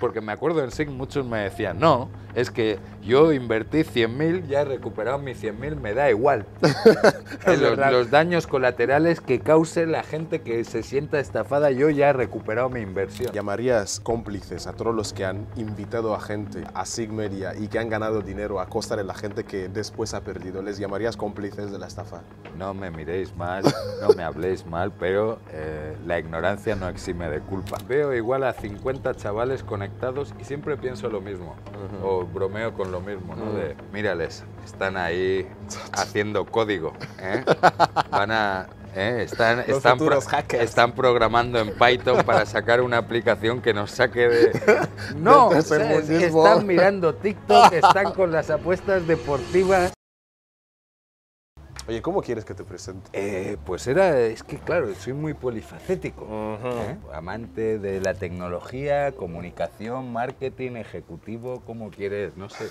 porque me acuerdo en SIG muchos me decían, no, es que yo invertí 100.000, ya he recuperado mis 100.000, me da igual. Eh, los, daños colaterales que cause la gente que se sienta estafada, yo ya he recuperado mi inversión. ¿Llamarías cómplices a todos los que han invitado a gente a SIGMERIA y que han ganado dinero a costa de la gente que después ha perdido? ¿Les llamarías cómplices de la estafa? No me miréis mal, no me habléis mal, pero eh, la ignorancia no exime de culpa. Veo igual a 50 chavales con y siempre pienso lo mismo o bromeo con lo mismo, ¿no? De, mírales, están ahí haciendo código, ¿eh? Van a... ¿eh? Están, están, están, programando en Python para sacar una aplicación que nos saque de... No, pues están mirando TikTok, están con las apuestas deportivas. Oye, ¿cómo quieres que te presente? Eh, pues era, es que claro, soy muy polifacético. ¿eh? Amante de la tecnología, comunicación, marketing, ejecutivo, ¿cómo quieres? No sé.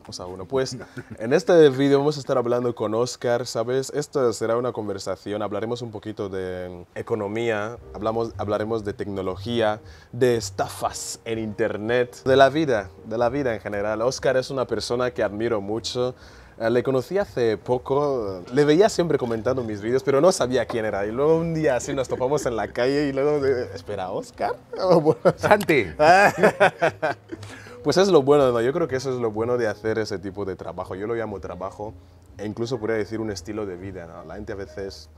Vamos a uno. Pues en este vídeo vamos a estar hablando con Oscar, ¿sabes? Esto será una conversación, hablaremos un poquito de economía, hablamos, hablaremos de tecnología, de estafas en Internet, de la vida, de la vida en general. Oscar es una persona que admiro mucho. Ah, le conocí hace poco, le veía siempre comentando mis vídeos, pero no sabía quién era. Y luego un día así nos topamos en la calle y luego, espera, Oscar. Santi. Pues es lo bueno, ¿no? yo creo que eso es lo bueno de hacer ese tipo de trabajo. Yo lo llamo trabajo e incluso podría decir un estilo de vida. La gente a veces,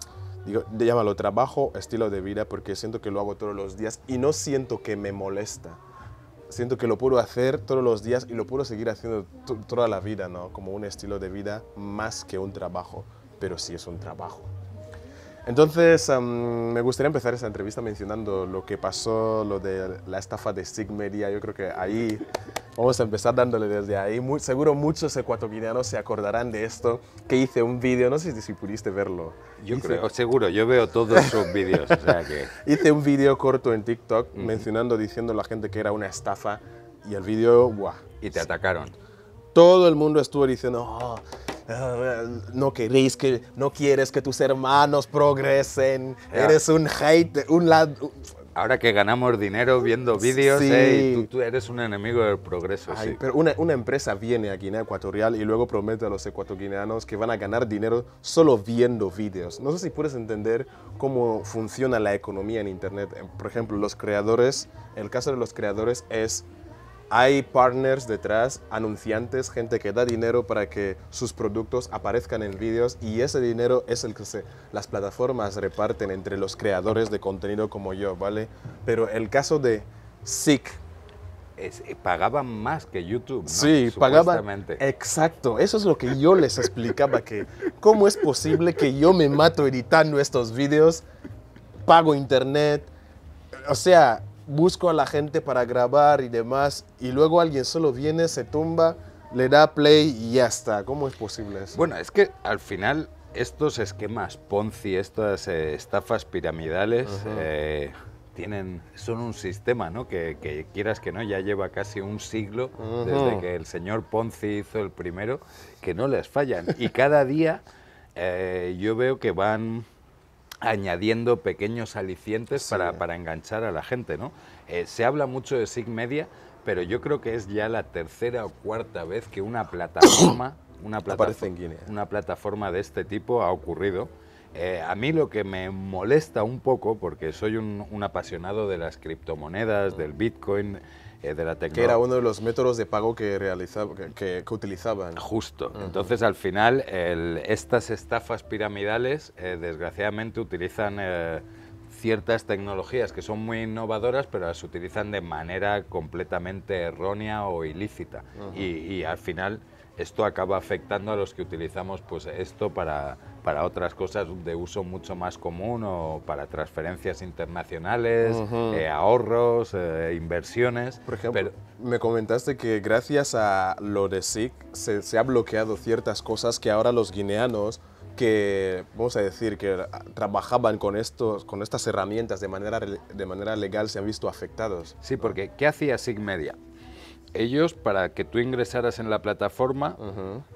digo, llámalo trabajo, estilo de vida, porque siento que lo hago todos los días y no siento que me molesta siento que lo puedo hacer todos los días y lo puedo seguir haciendo toda la vida, ¿no? Como un estilo de vida más que un trabajo, pero sí es un trabajo. Entonces, me gustaría empezar esta entrevista mencionando lo que pasó, lo de la estafa de Sigmeria. Yo creo que ahí vamos a empezar dándole desde ahí. seguro muchos ecuatorianos se acordarán de esto, que hice un vídeo, no sé si pudiste verlo. Yo creo, seguro, yo veo todos sus vídeos. Hice un vídeo corto en TikTok mencionando, diciendo a la gente que era una estafa y el vídeo, guau. Y te atacaron. Todo el mundo estuvo diciendo, oh, Ah, no queréis que, no quieres que tus hermanos progresen, eres un hate, un Ahora que ganamos dinero viendo vídeos, tú, eres un enemigo del progreso. Pero una, una, empresa viene a Guinea Ecuatorial y luego promete a los ecuatorianos que van a ganar dinero solo viendo vídeos. No sé si puedes entender cómo funciona la economía en Internet. Por ejemplo, los creadores, el caso de los creadores es hay partners detrás, anunciantes, gente que da dinero para que sus productos aparezcan en vídeos y ese dinero es el que se, las plataformas reparten entre los creadores de contenido como yo, ¿vale? Pero el caso de SIC. Eh, pagaban más que YouTube. ¿no? Sí, pagaban. Exacto, eso es lo que yo les explicaba, que cómo es posible que yo me mato editando estos vídeos, pago internet, o sea, busco a la gente para grabar y demás, y luego alguien solo viene, se tumba, le da play y ya está. ¿Cómo es posible eso? Bueno, es que al final estos esquemas Ponzi, estas eh, estafas piramidales, eh, tienen, son un sistema, ¿no? Que, quieras que no, ya lleva casi un siglo desde que el señor Ponzi hizo el primero, que no les fallan. Y cada día eh, yo veo que van añadiendo pequeños alicientes para, enganchar a la gente, ¿no? Eh, se habla mucho de SIG Media, pero yo creo que es ya la tercera o cuarta vez que una plataforma, una, una plataforma de este tipo ha ocurrido. Eh, a mí lo que me molesta un poco, porque soy un apasionado de las criptomonedas, del Bitcoin, eh, que era uno de los métodos de pago que, realizaba, que, utilizaban. Justo. Entonces, al final, estas estafas piramidales, eh, desgraciadamente, utilizan eh, ciertas tecnologías que son muy innovadoras, pero las utilizan de manera completamente errónea o ilícita. y al final esto acaba afectando a los que utilizamos pues esto para, para otras cosas de uso mucho más común o para transferencias internacionales, eh, ahorros, eh, inversiones. Por ejemplo, Pero, me comentaste que gracias a lo de SIC se, se ha bloqueado ciertas cosas que ahora los guineanos que, vamos a decir, que trabajaban con, estos, con estas herramientas de manera, de manera legal se han visto afectados. Sí, porque ¿qué hacía SIG Media? ellos para que tú ingresaras en la plataforma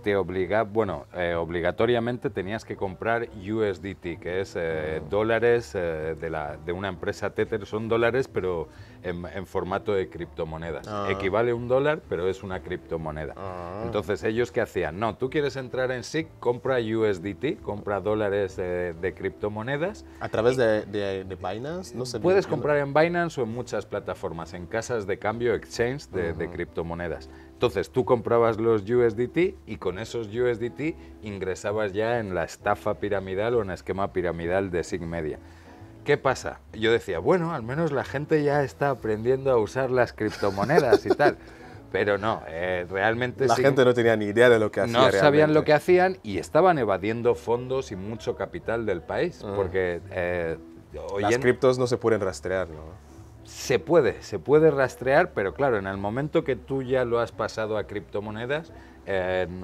te obliga, bueno, eh, obligatoriamente tenías que comprar USDT, que es eh, ah. dólares eh, de, la, de una empresa Tether, son dólares pero en, formato de criptomonedas. Ah. Equivale a un dólar, pero es una criptomoneda. Ah. Entonces, ¿ellos qué hacían? No, tú quieres entrar en SIG, compra USDT, compra dólares eh, de, criptomonedas. ¿A través de, de, Binance? No sé puedes comprar en Binance o en muchas plataformas, en casas de cambio, exchange de, de criptomonedas. Entonces tú comprabas los USDT y con esos USDT ingresabas ya en la estafa piramidal o en el esquema piramidal de SIG Media. ¿Qué pasa? Yo decía, bueno, al menos la gente ya está aprendiendo a usar las criptomonedas y tal. Pero no, eh, realmente... La gente no tenía ni idea de lo que hacían. No sabían lo que hacían y estaban evadiendo fondos y mucho capital del país. Ah. Porque... Eh, las criptos no se pueden rastrear, ¿no? Se puede, se puede rastrear, pero claro, en el momento que tú ya lo has pasado a criptomonedas,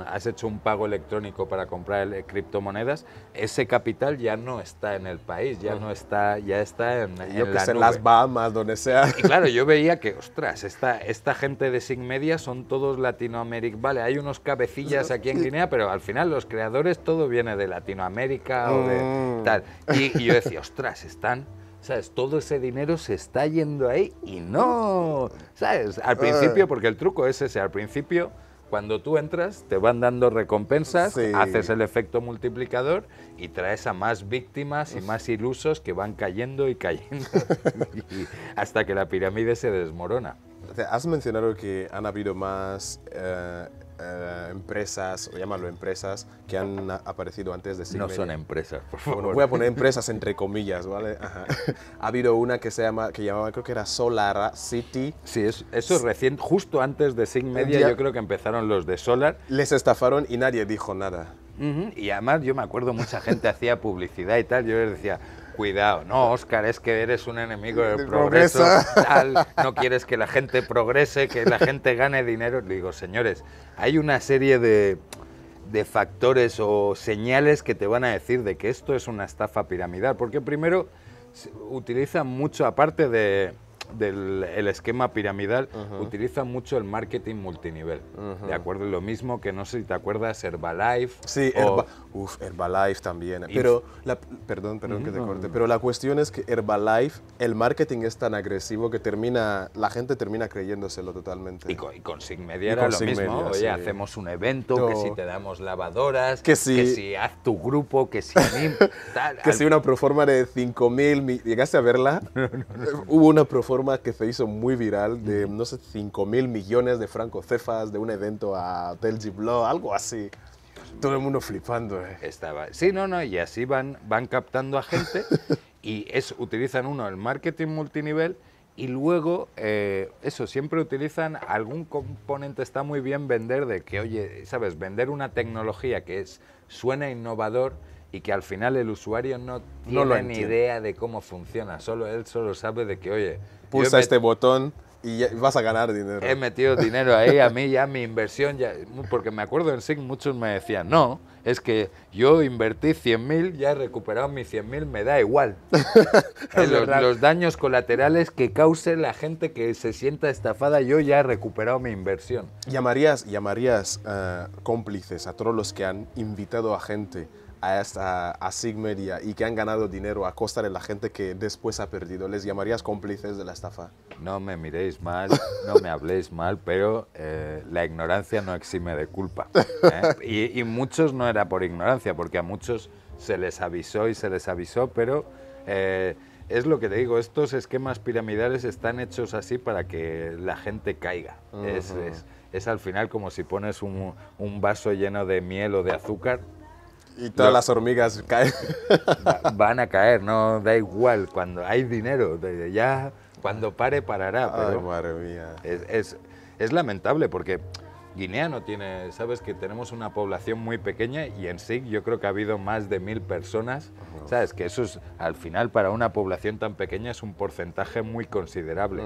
has hecho un pago electrónico para comprar eh, criptomonedas, ese capital ya no está en el país, ya no está, ya está en, en, las Bahamas, donde sea. Y claro, yo veía que, ostras, esta, esta gente de Sig Media son todos Latinoamérica, vale, hay unos cabecillas aquí en Guinea, pero al final los creadores todo viene de Latinoamérica o de mm. tal. Y, y yo decía, ostras, están ¿sabes? Todo ese dinero se está yendo ahí y no, ¿sabes? Al principio, porque el truco es ese, al principio cuando tú entras, te van dando recompensas, haces el efecto multiplicador y traes a más víctimas y más ilusos que van cayendo y cayendo hasta que la pirámide se desmorona. Has mencionado que han habido más... Eh, eh, empresas, o llámalo empresas, que han aparecido antes de Sigmedia. No son empresas, por favor. voy a poner empresas entre comillas, ¿vale? Ajá. Ha habido una que se llama, que llamaba, creo que era Solar City. Sí, es, eso es recién, justo antes de Sigmedia, yo creo que empezaron los de Solar. Les estafaron y nadie dijo nada. Y además yo me acuerdo mucha gente hacía publicidad y tal, yo les decía, cuidado. No, Oscar, es que eres un enemigo del progreso. no quieres que la gente progrese, que la gente gane dinero. digo, señores, hay una serie de, de factores o señales que te van a decir de que esto es una estafa piramidal. Porque primero utilizan mucho, aparte de del el esquema piramidal, utiliza mucho el marketing multinivel. De acuerdo, lo mismo que no sé si te acuerdas, Herbalife. Sí, Herba... Uf, Herbalife también. Pero, la... perdón, perdón mm-hmm. que te corte, pero la cuestión es que Herbalife, el marketing es tan agresivo que termina, la gente termina creyéndoselo totalmente. Y con, y con Sigmedia era lo mismo. Oye, hacemos un evento, que si te damos lavadoras, que si, si haz tu grupo, que si... que si una proforma de 5.000, mil ¿llegaste a verla? Hubo una proforma que se hizo muy viral de, no sé, 5 mil millones de francocefas de un evento a Hotel Giblo, algo así. Todo el mundo flipando, eh. Estaba. Sí, no, no, y así van, van captando a gente y es, utilizan uno el marketing multinivel y luego, eh, eso, siempre utilizan algún componente, está muy bien vender de que, oye, ¿sabes? Vender una tecnología que es, suena innovador y que al final el usuario no, no tiene ni idea de cómo funciona, solo él solo sabe de que, oye, pulsa este botón y vas a ganar dinero. He metido dinero ahí, a mí ya mi inversión, ya, porque me acuerdo en SIG muchos me decían, no, es que yo invertí 100.000, ya he recuperado mis 100.000, me da igual. Eh, los, daños colaterales que cause la gente que se sienta estafada, yo ya he recuperado mi inversión. ¿Llamarías, llamarías eh, cómplices a todos los que han invitado a gente a, esta, a y, que han ganado dinero a costa de la gente que después ha perdido? ¿Les llamarías cómplices de la estafa? No me miréis mal, no me habléis mal, pero eh, la ignorancia no exime de culpa. ¿eh? Y, muchos no era por ignorancia, porque a muchos se les avisó y se les avisó, pero eh, es lo que te digo, estos esquemas piramidales están hechos así para que la gente caiga. es, al final como si pones un vaso lleno de miel o de azúcar y todas las hormigas caen. Van a caer, no da igual. Cuando hay dinero, ya, cuando pare, parará. Ay, madre mía. Es, es, es, lamentable porque Guinea no tiene. Sabes que tenemos una población muy pequeña y en sí yo creo que ha habido más de mil personas. Sabes que eso es, al final, para una población tan pequeña es un porcentaje muy considerable.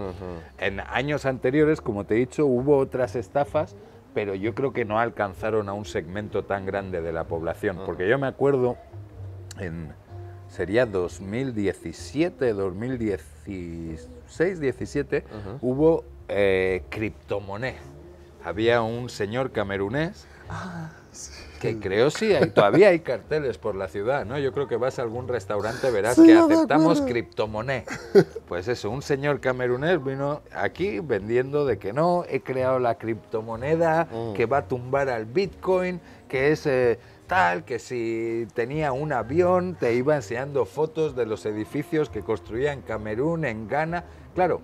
En años anteriores, como te he dicho, hubo otras estafas pero yo creo que no alcanzaron a un segmento tan grande de la población, ah. porque yo me acuerdo en sería 2017, 2016, 17, hubo eh, Había un señor camerunés ah que creo sí, hay, todavía hay carteles por la ciudad, ¿no? Yo creo que vas a algún restaurante, verás que aceptamos criptomonedas. Pues eso, un señor camerunés vino aquí vendiendo de que no, he creado la criptomoneda mm. que va a tumbar al Bitcoin, que es... Eh, tal, que si tenía un avión te iba enseñando fotos de los edificios que construía en Camerún, en Ghana. Claro,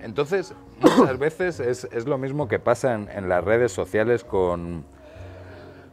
entonces muchas veces es, lo mismo que pasa en las redes sociales con,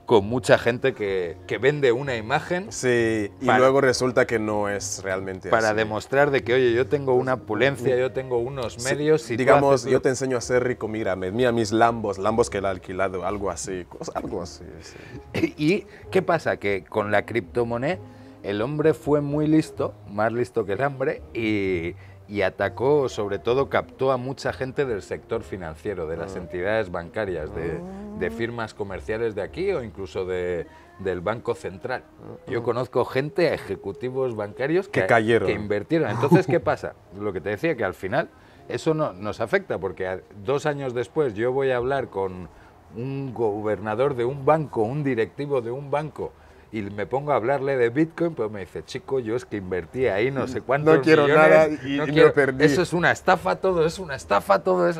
con mucha gente que, vende una imagen. Sí, y luego resulta que no es realmente para así. Para demostrar de que, oye, yo tengo una pulencia, pues, mm, yo tengo unos medios. digamos, yo te enseño a ser rico, mira, mira mis Lambos, Lambos que le he alquilado, algo así, algo así. ¿Y qué pasa? Que con la criptomoneda el hombre fue muy listo, más listo que el hambre, y y atacó, sobre todo captó a mucha gente del sector financiero, de las ah. entidades bancarias, ah. de, firmas comerciales de aquí o incluso del Banco Central. Ah, yo conozco gente, ejecutivos bancarios que, cayeron. que invirtieron. Entonces, ¿qué pasa? Lo que te decía, que al final eso no, nos afecta, porque dos años después yo voy a hablar con un gobernador de un banco, un directivo de un banco, y me pongo a hablarle de Bitcoin, pero pues me dice, chico, yo es que invertí ahí no sé cuánto. No quiero nada y, no perdí. Eso es una estafa, todo es una estafa, todo es...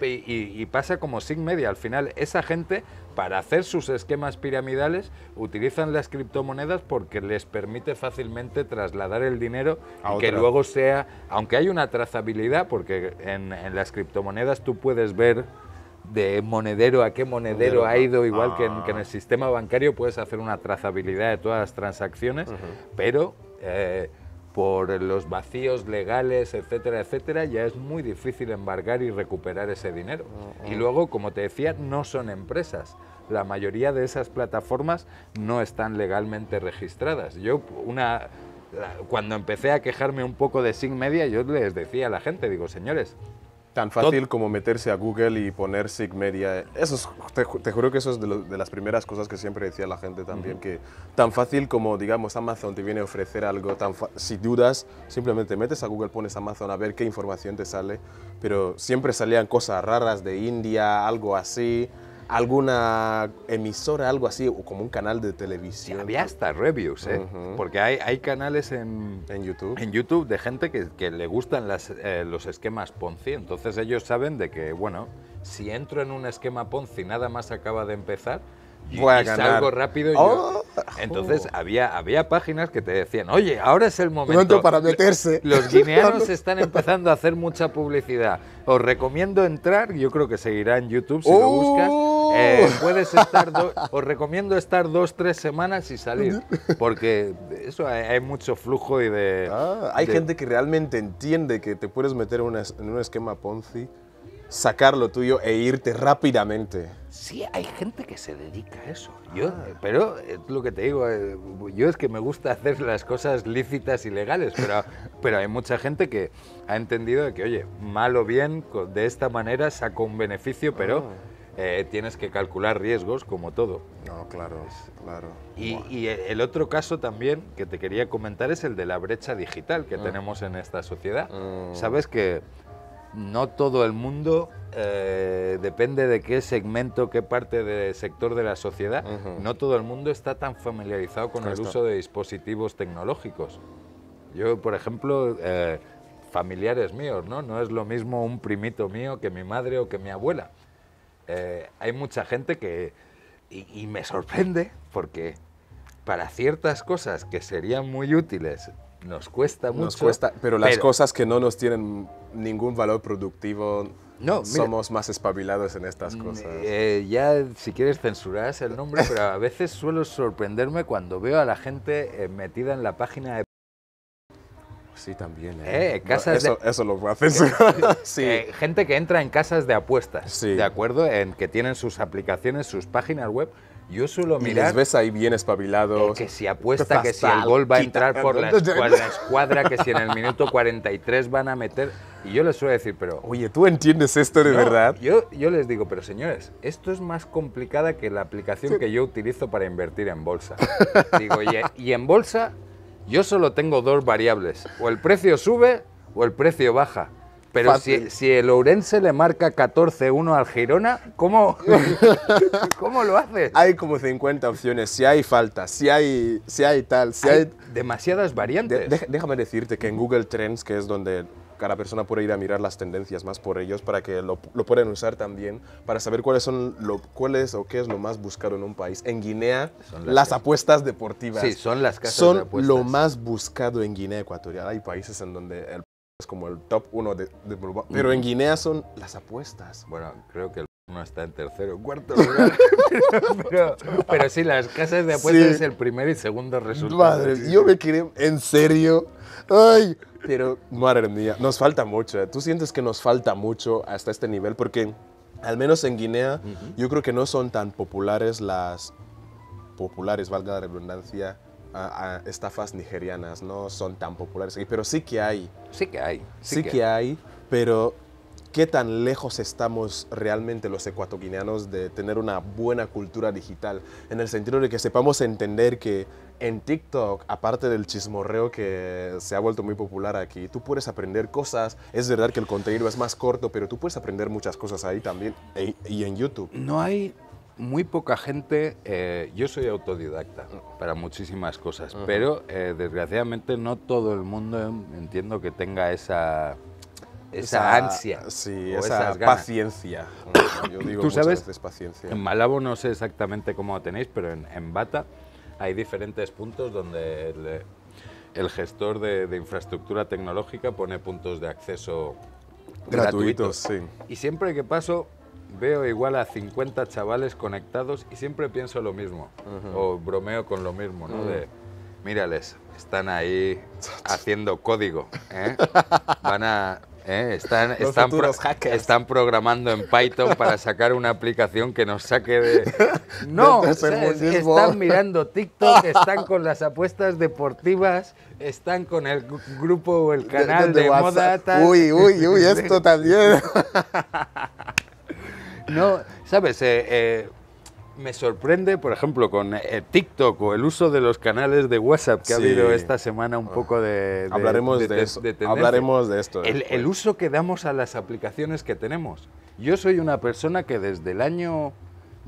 Y, pasa como sin Media, al final esa gente para hacer sus esquemas piramidales utilizan las criptomonedas porque les permite fácilmente trasladar el dinero Aunque y que luego sea, aunque hay una trazabilidad, porque en las criptomonedas tú puedes ver de monedero a qué monedero, ha ido, igual que, en, ah. el sistema bancario puedes hacer una trazabilidad de todas las transacciones, pero eh, por los vacíos legales, etcétera, etcétera, ya es muy difícil embargar y recuperar ese dinero. Y luego, como te decía, no son empresas. La mayoría de esas plataformas no están legalmente registradas. Yo, una, cuando empecé a quejarme un poco de Sig Media, yo les decía a la gente, digo, señores, Tan fácil como meterse a Google y poner Sigmedia. Eso es, te, juro que eso es de, las primeras cosas que siempre decía la gente también, que tan fácil como, digamos, Amazon te viene a ofrecer algo, tan si dudas, simplemente metes a Google, pones Amazon a ver qué información te sale, pero siempre salían cosas raras de India, algo así alguna emisora, algo así, o como un canal de televisión. había hasta reviews, ¿eh? Porque hay, hay canales en, YouTube. en YouTube de gente que, le gustan las, eh, los esquemas Ponzi. Entonces ellos saben de que, bueno, si entro en un esquema Ponzi, nada más acaba de empezar, Voy a ganar. salgo rápido. Oh. Entonces había, había páginas que te decían, oye, ahora es el momento. para meterse. Los guineanos están empezando a hacer mucha publicidad. Os recomiendo entrar, yo creo que seguirá en YouTube si lo uh. buscas eh, puedes estar, os recomiendo estar dos, tres semanas y salir, porque eso hay, mucho flujo y de... Ah, hay gente que realmente entiende que te puedes meter en un esquema Ponzi, sacar lo tuyo e irte rápidamente. Sí, hay gente que se dedica a eso. Yo, ah. Pero es lo que te digo, eh, yo es que me gusta hacer las cosas lícitas y legales, pero, pero hay mucha gente que ha entendido que, oye, mal o bien, de esta manera saco un beneficio, pero... Ah. Eh, tienes que calcular riesgos como todo. No, claro, claro. Y, eh, el otro caso también que te quería comentar es el de la brecha digital que ah. tenemos en esta sociedad. Ah. Sabes que no todo el mundo eh, depende de qué segmento, qué parte del sector de la sociedad, no todo el mundo está tan familiarizado con el uso de dispositivos tecnológicos. Yo, por ejemplo, familiares míos, ¿no? No es lo mismo un primito mío que mi madre o que mi abuela. Eh, hay mucha gente que, y, me sorprende, porque para ciertas cosas que serían muy útiles, nos cuesta mucho. cuesta, pero las cosas que no nos tienen ningún valor productivo, somos más espabilados en estas mm, cosas. Eh, ya, si quieres, censurar el nombre, pero a veces suelo sorprenderme cuando veo a la gente eh, metida en la página de Sí, también. ¿eh? eh eso, eso, lo haces. Eh, sí. Eh, gente que entra en casas de apuestas, sí. ¿de acuerdo? En que tienen sus aplicaciones, sus páginas web. Yo suelo mirar. Y les ves ahí bien espabilados. que si apuesta, que si el gol va a entrar por la escuadra, que si en el minuto 43 van a meter. Y yo les suelo decir, pero. Oye, ¿tú entiendes esto de verdad? Yo, yo les digo, pero señores, esto es más complicada que la aplicación que yo utilizo para invertir en bolsa. Digo, y en bolsa yo solo tengo dos variables, o el precio sube o el precio baja. Pero si, el Ourense le marca 14-1 al Girona, ¿cómo, lo haces? Hay como 50 opciones, si hay falta, si hay, si hay tal, si hay... demasiadas variantes. déjame decirte que en Google Trends, que es donde cada persona puede ir a mirar las tendencias más por ellos para que lo, lo puedan usar también para saber cuáles son lo, cuál es, o qué es lo más buscado en un país. En Guinea, las, apuestas deportivas. Sí, son las casas son de apuestas. lo más buscado en Guinea Ecuatorial. Hay países en donde el es como el top uno de, pero en Guinea son las apuestas. Bueno, creo que el no está en tercero, cuarto lugar. pero, pero, sí, las casas de apuestas es el primer y segundo resultado. Madre, yo me quedé en serio. Ay, pero madre mía, nos falta mucho. ¿eh? ¿Tú sientes que nos falta mucho hasta este nivel? Porque al menos en Guinea, yo creo que no son tan populares las populares, valga la redundancia, a, estafas nigerianas, no son tan populares, pero sí que hay. Sí que hay. Sí, que hay, pero qué tan lejos estamos realmente los ecuatoguineanos de tener una buena cultura digital, en el sentido de que sepamos entender que en TikTok, aparte del chismorreo que se ha vuelto muy popular aquí, tú puedes aprender cosas. Es verdad que el contenido es más corto, pero tú puedes aprender muchas cosas ahí también e, y en YouTube. No hay muy poca gente, eh, yo soy autodidacta para muchísimas cosas, pero eh, desgraciadamente no todo el mundo em, entiendo que tenga esa esa, ansia. Sí, esa paciencia. Yo digo Tú sabes, paciencia. en Malabo no sé exactamente cómo tenéis, pero en, Bata hay diferentes puntos donde el, gestor de, infraestructura tecnológica pone puntos de acceso gratuitos. Y siempre que paso veo igual a 50 chavales conectados y siempre pienso lo mismo, o bromeo con lo mismo, ¿no? Mm. mírales, están ahí haciendo código, ¿eh? Van a, ¿eh? Están, están, programando en Python para sacar una aplicación que nos saque de... No, están mirando TikTok, están con las apuestas deportivas, están con el grupo o el canal de, moda. Uy, uy, uy, esto también. no, sabes, eh, eh, me sorprende, por ejemplo, con eh, TikTok o el uso de los canales de WhatsApp que ha habido esta semana un poco de... hablaremos de, hablaremos de esto. El, uso que damos a las aplicaciones que tenemos. Yo soy una persona que desde el año...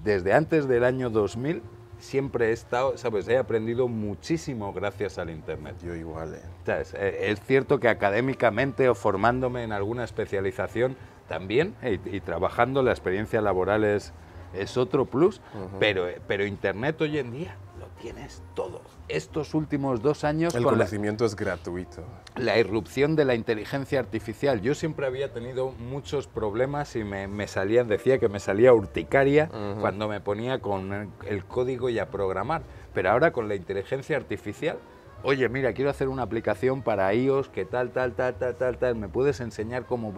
Desde antes del año 2000 siempre he estado, ¿sabes? He aprendido muchísimo gracias al Internet. Yo igual. Eh. Eh, es cierto que académicamente o formándome en alguna especialización también y, y trabajando la experiencia laboral es es otro plus, pero, pero Internet hoy en día lo tienes todo. Estos últimos dos años... El conocimiento es gratuito. La irrupción de la inteligencia artificial. Yo siempre había tenido muchos problemas y me, salía, decía que me salía urticaria cuando me ponía con el, código y a programar. Pero ahora con la inteligencia artificial oye, mira, quiero hacer una aplicación para iOS, que tal, tal, tal, tal, tal, tal, me puedes enseñar cómo...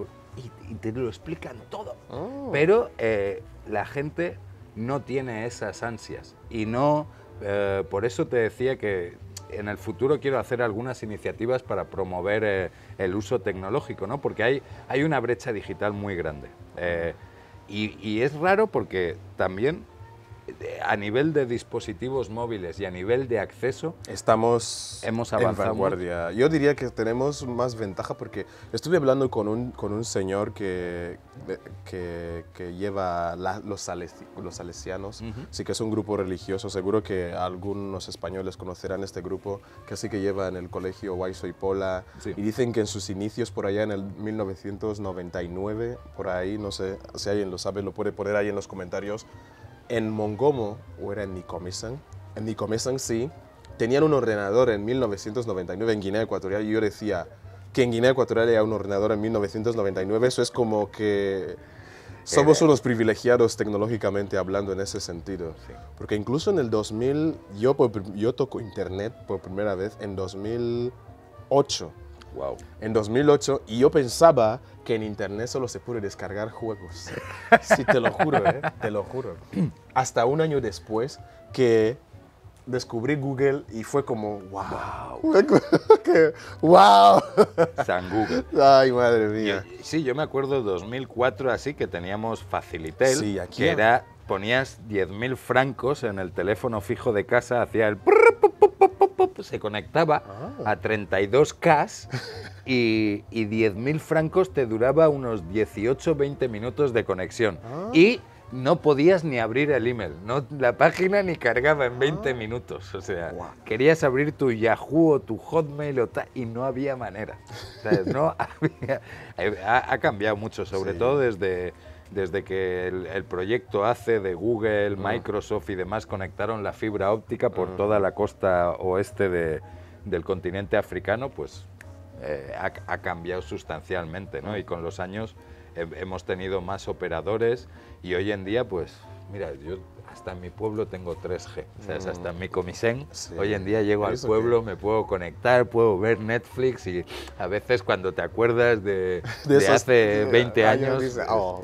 Y, te lo explican todo. Oh. Pero eh, la gente no tiene esas ansias y no, eh, por eso te decía que en el futuro quiero hacer algunas iniciativas para promover eh, el uso tecnológico, ¿no? porque hay, hay una brecha digital muy grande. Eh, y es raro porque también a nivel de dispositivos móviles y a nivel de acceso, estamos hemos avanzado. vanguardia. Yo diría que tenemos más ventaja porque estuve hablando con un, con un señor que, que, lleva los, los, salesianos, sí que es un grupo religioso, seguro que algunos españoles conocerán este grupo, que sí que lleva en el colegio Guayso y Pola, y dicen que en sus inicios por allá en el 1999, por ahí, no sé si alguien lo sabe, lo puede poner ahí en los comentarios, en Mongomo, o era en Nicomisan, en Nicomisan sí, tenían un ordenador en 1999 en Guinea Ecuatorial y yo decía que en Guinea Ecuatorial había un ordenador en 1999, eso es como que somos unos privilegiados tecnológicamente hablando en ese sentido. Porque incluso en el 2000, yo, yo toco internet por primera vez en 2008. En 2008, y yo pensaba que en internet solo se puede descargar juegos. sí, te lo juro, ¿eh? te lo juro. Hasta un año después que descubrí Google y fue como, wow. Wow. San Google. Ay, madre mía. sí, yo me acuerdo 2004 así que teníamos Facilitel, aquí que era, ponías 10.000 francos en el teléfono fijo de casa, hacia el... Pues, se conectaba ah. a 32K y, 10.000 francos te duraba unos 18-20 minutos de conexión. Ah. Y no podías ni abrir el email, no, la página ni cargaba en 20 ah. minutos. O sea, querías abrir tu Yahoo o tu Hotmail o y no había manera. no ha, cambiado mucho, sobre todo desde desde que el, proyecto ACE de Google, Microsoft y demás conectaron la fibra óptica por toda la costa oeste del continente africano, pues eh, ha, cambiado sustancialmente, ¿no? Y con los años hemos tenido más operadores y hoy en día, pues, mira, yo hasta en mi pueblo tengo 3G. O sea, mm. hasta en mi comisén. Hoy en día llego al pueblo, me puedo conectar, puedo ver Netflix y a veces cuando te acuerdas de, hace 20 años, oh,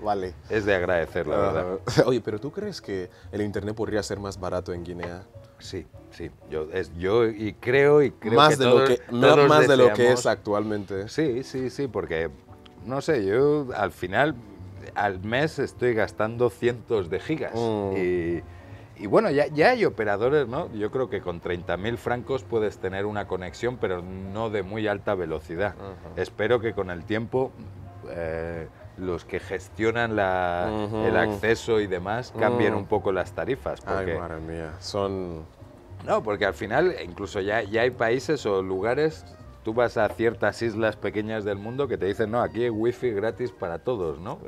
es de agradecer, la ah. verdad. Oye, pero ¿tú crees que el Internet podría ser más barato en Guinea? Sí, sí. Yo, y creo y creo más que de lo que más de lo que es actualmente. Sí, sí, sí, porque no sé, yo al final al mes estoy gastando cientos de gigas. Mm. Y, bueno, ya, hay operadores, ¿no? Yo creo que con 30.000 francos puedes tener una conexión, pero no de muy alta velocidad. Espero que con el tiempo... Eh, los que gestionan la, el acceso y demás cambien mm. un poco las tarifas. Porque, Ay, madre mía, son... No, porque al final incluso ya, ya hay países o lugares tú vas a ciertas islas pequeñas del mundo que te dicen, no, aquí hay wifi gratis para todos, ¿no?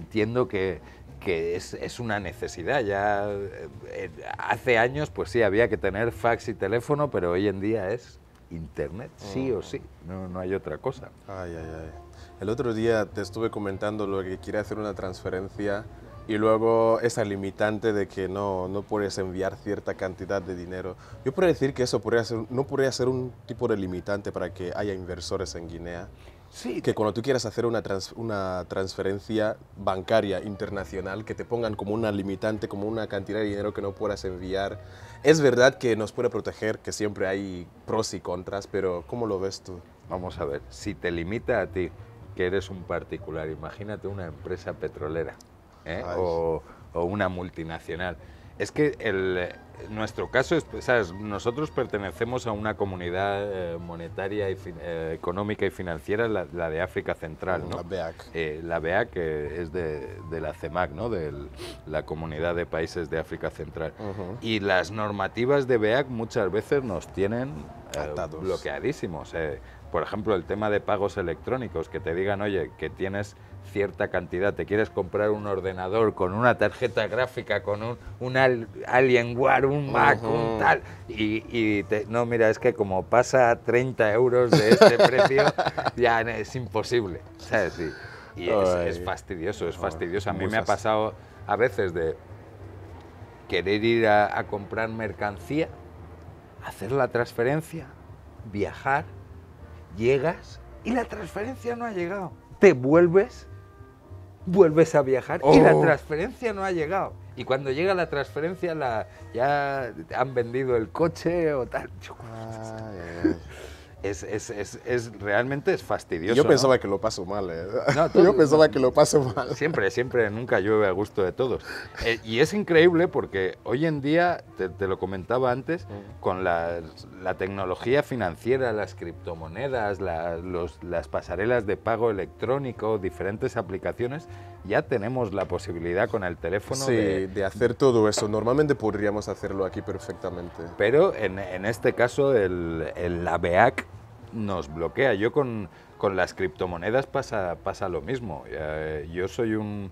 entiendo que, que es, es, una necesidad. Ya eh, eh, hace años, pues sí, había que tener fax y teléfono, pero hoy en día es internet, sí o mm. sí, no, no hay otra cosa. Ay, ay, ay. El otro día te estuve comentando lo que quiere hacer una transferencia y luego esa limitante de que no, no puedes enviar cierta cantidad de dinero. Yo podría decir que eso no podría ser un tipo de limitante para que haya inversores en Guinea. Sí. Que cuando tú quieras hacer una transferencia bancaria internacional, que te pongan como una limitante, como una cantidad de dinero que no puedas enviar. Es verdad que nos puede proteger, que siempre hay pros y contras, pero ¿cómo lo ves tú? Vamos a ver, si te limita a ti, que eres un particular, imagínate una empresa petrolera. ¿eh? o, una multinacional. Es que el, nuestro caso es, ¿sabes? nosotros pertenecemos a una comunidad eh, monetaria, y eh, económica y financiera, la, de África Central, La BEAC. la BEAC es de, la CEMAC, e ¿no? De la Comunidad de Países de África Central. Y las normativas de BEAC muchas veces nos tienen bloqueadísimos por ejemplo, el tema de pagos electrónicos, que te digan, oye, que tienes cierta cantidad, te quieres comprar un ordenador con una tarjeta gráfica, con un, un Alienware, un Mac, un tal, y, no, mira, es que como pasa 30 euros de este precio, ya es imposible, Y, es, fastidioso, es fastidioso. A mí me ha pasado a veces de querer ir a comprar mercancía, hacer la transferencia, viajar, llegas y la transferencia no ha llegado. Te vuelves vuelves a viajar y la oh. transferencia no ha llegado. Y cuando llega la transferencia la, ya han vendido el coche o tal es, realmente es fastidioso. Yo pensaba que lo paso mal. ¿eh? No, yo pensaba que lo paso mal. Siempre, siempre, nunca llueve a gusto de todos. Eh, y es increíble porque hoy en día, te, lo comentaba antes, con la, tecnología financiera, las criptomonedas, las pasarelas de pago electrónico, diferentes aplicaciones, ya tenemos la posibilidad con el teléfono de, hacer todo eso. Normalmente podríamos hacerlo aquí perfectamente. Pero en, este caso el, el ABEAC nos bloquea. Yo con, con las criptomonedas pasa, pasa lo mismo. Eh, yo soy un,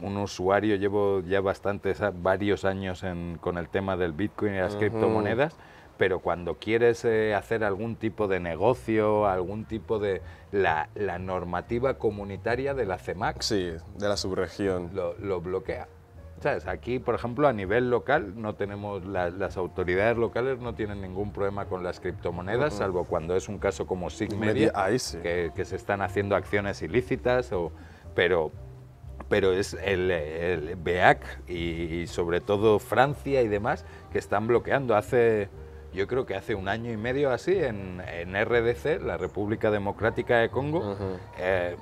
usuario, llevo ya bastantes, varios años con el tema del Bitcoin y las criptomonedas pero cuando quieres eh, hacer algún tipo de negocio, algún tipo de... La, normativa comunitaria de la CEMAC... Sí, de la subregión. Lo, bloquea. ¿Sabes? Aquí, por ejemplo, a nivel local, no tenemos las autoridades locales no tienen ningún problema con las criptomonedas, salvo cuando es un caso como Sigmedia, sí. que, se están haciendo acciones ilícitas, pero, pero es el, BEAC y, y sobre todo Francia y demás que están bloqueando. Hace yo creo que hace un año y medio así, en, RDC, la República Democrática de Congo, eh,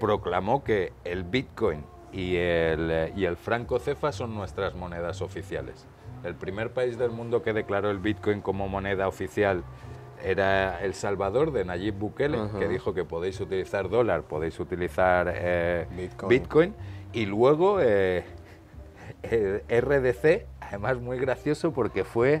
proclamó que el Bitcoin y el, eh, y franco cefa son nuestras monedas oficiales. El primer país del mundo que declaró el Bitcoin como moneda oficial era El Salvador de Nayib Bukele, que dijo que podéis utilizar dólar, podéis utilizar eh, Bitcoin. Y luego RDC, además muy gracioso porque fue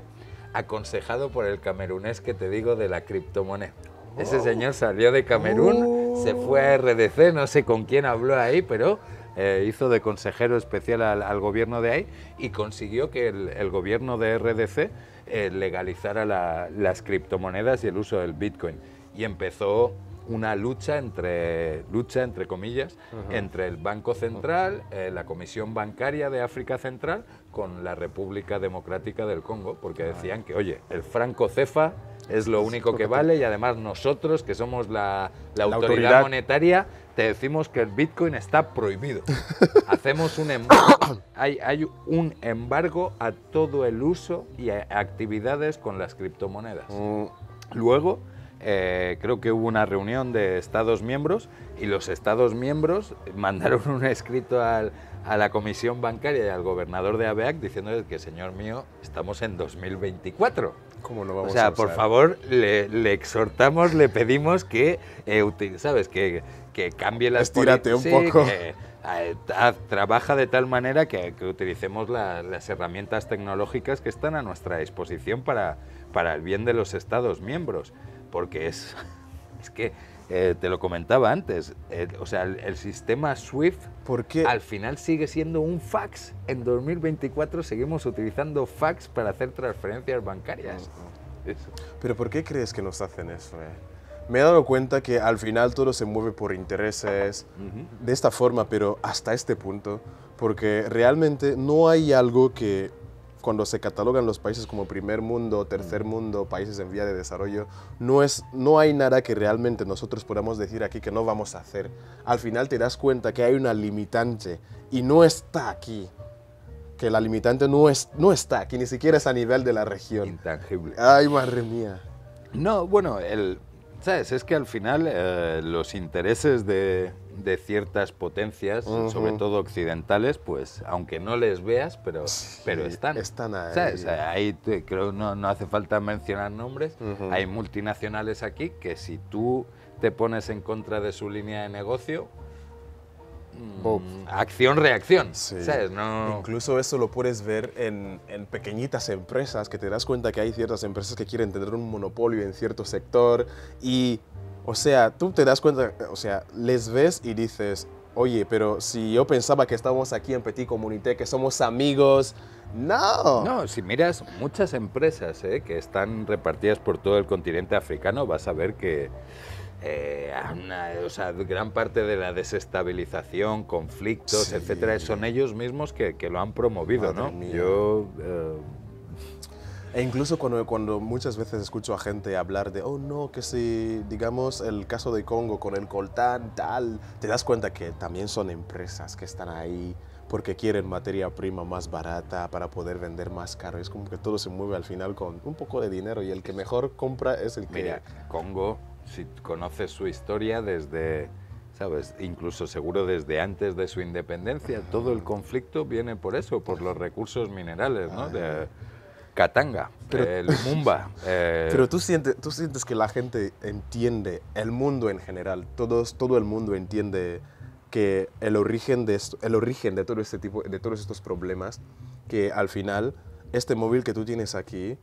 aconsejado por el camerunés que te digo de la criptomoneda. Ese señor salió de Camerún, se uh. fue a RDC, no sé con quién habló ahí, pero eh, hizo de consejero especial al, gobierno de ahí y consiguió que el, gobierno de RDC eh, legalizara las criptomonedas y el uso del Bitcoin. Y empezó una lucha entre, lucha entre comillas, entre el Banco Central, eh, la Comisión Bancaria de África Central, con la República Democrática del Congo, porque decían que, oye, el franco cefa es lo único que vale y además nosotros, que somos la, autoridad, monetaria, te decimos que el Bitcoin está prohibido. Hacemos un embargo, hay, un embargo a todo el uso y actividades con las criptomonedas. Oh. Luego eh, creo que hubo una reunión de Estados miembros y los Estados miembros mandaron un escrito a la Comisión Bancaria y al gobernador de ABEAC diciéndoles que, señor mío, estamos en 2024. ¿Cómo vamos o sea, por favor, le, exhortamos, le pedimos que, eh, ¿sabes? Que, que cambie las Estírate un poco. trabaja de tal manera que, utilicemos las herramientas tecnológicas que están a nuestra disposición para, para el bien de los Estados miembros porque es, es que eh, te lo comentaba antes, eh, o sea, el, sistema SWIFT al final sigue siendo un fax. En 2024 seguimos utilizando fax para hacer transferencias bancarias. Pero ¿por qué crees que nos hacen eso? Eh? Me he dado cuenta que al final todo se mueve por intereses, de esta forma, pero hasta este punto, porque realmente no hay algo que cuando se catalogan los países como primer mundo, tercer mm. mundo, países en vía de desarrollo, no, es, no hay nada que realmente nosotros podamos decir aquí que no vamos a hacer. Al final te das cuenta que hay una limitante y no está aquí. Que la limitante no, es, no está aquí, ni siquiera es a nivel de la región. Intangible. Ay, madre mía. No, bueno, el, ¿Sabes? Es que al final eh, los intereses de, ciertas potencias, sobre todo occidentales, pues aunque no les veas, pero, pero están. Están ahí. ¿Sabes? Ahí creo no, no hace falta mencionar nombres. Hay multinacionales aquí que si tú te pones en contra de su línea de negocio, Mm. acción-reacción. Incluso eso lo puedes ver en, en, pequeñitas empresas, que te das cuenta que hay ciertas empresas que quieren tener un monopolio en cierto sector y, o sea, tú te das cuenta, o sea, les ves y dices, oye, pero si yo pensaba que estamos aquí en Petit Communité, que somos amigos, no. No, si miras muchas empresas ¿eh? que están repartidas por todo el continente africano, vas a ver que eh, gran parte de la desestabilización, conflictos, etcétera, son ellos mismos que, lo han promovido, ¿no? Yo. Eh, e incluso cuando, cuando muchas veces escucho a gente hablar de, oh no, que si, digamos, el caso de Congo con el coltán, tal, te das cuenta que también son empresas que están ahí porque quieren materia prima más barata para poder vender más caro. Es como que todo se mueve al final con un poco de dinero y el que mejor compra es el que... Mira, Congo si conoces su historia desde, ¿sabes? Incluso seguro desde antes de su independencia. Todo el conflicto viene por eso, por los recursos minerales, ¿no? De Katanga, pero, eh, Mumba. Eh. Pero tú sientes, tú sientes que la gente entiende, el mundo en general, todos, todo el mundo entiende que el origen de esto, el origen de todo este tipo de todos estos problemas que al final este móvil que tú tienes aquí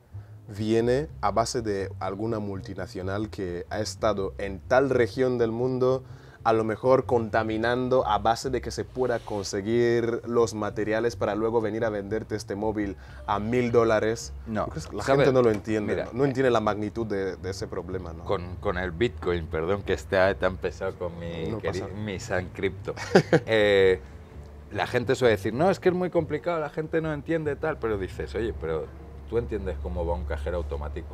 viene a base de alguna multinacional que ha estado en tal región del mundo, a lo mejor contaminando a base de que se pueda conseguir los materiales para luego venir a venderte este móvil a mil dólares. No. La gente no lo entiende, no, eh, entiende la magnitud de, ese problema. ¿no? Con, con, el Bitcoin, perdón que está tan pesado con mi, mi San eh, la gente suele decir, no, es que es muy complicado, la gente no entiende tal, pero dices, oye, pero ¿Tú entiendes cómo va un cajero automático?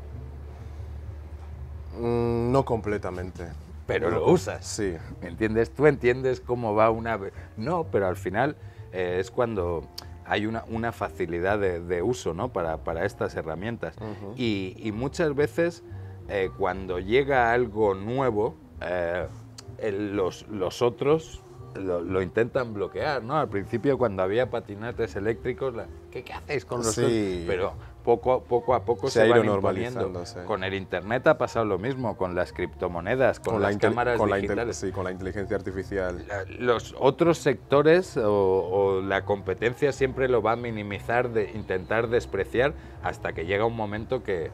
Mm, no completamente. Pero lo usas. Sí. ¿Entiendes? Tú entiendes cómo va una... No, pero al final eh, es cuando hay una, facilidad de, uso ¿no? para, estas herramientas. y, muchas veces eh, cuando llega algo nuevo, eh, los, otros lo, intentan bloquear. ¿no? Al principio cuando había patinetes eléctricos, ¿qué, hacéis con los sí. Pero poco, poco a poco se, ha ido normalizando. Con el Internet ha pasado lo mismo, con las criptomonedas, con, las la cámaras digitales. con la inteligencia artificial. los otros sectores o, o, la competencia siempre lo va a minimizar, de intentar despreciar, hasta que llega un momento que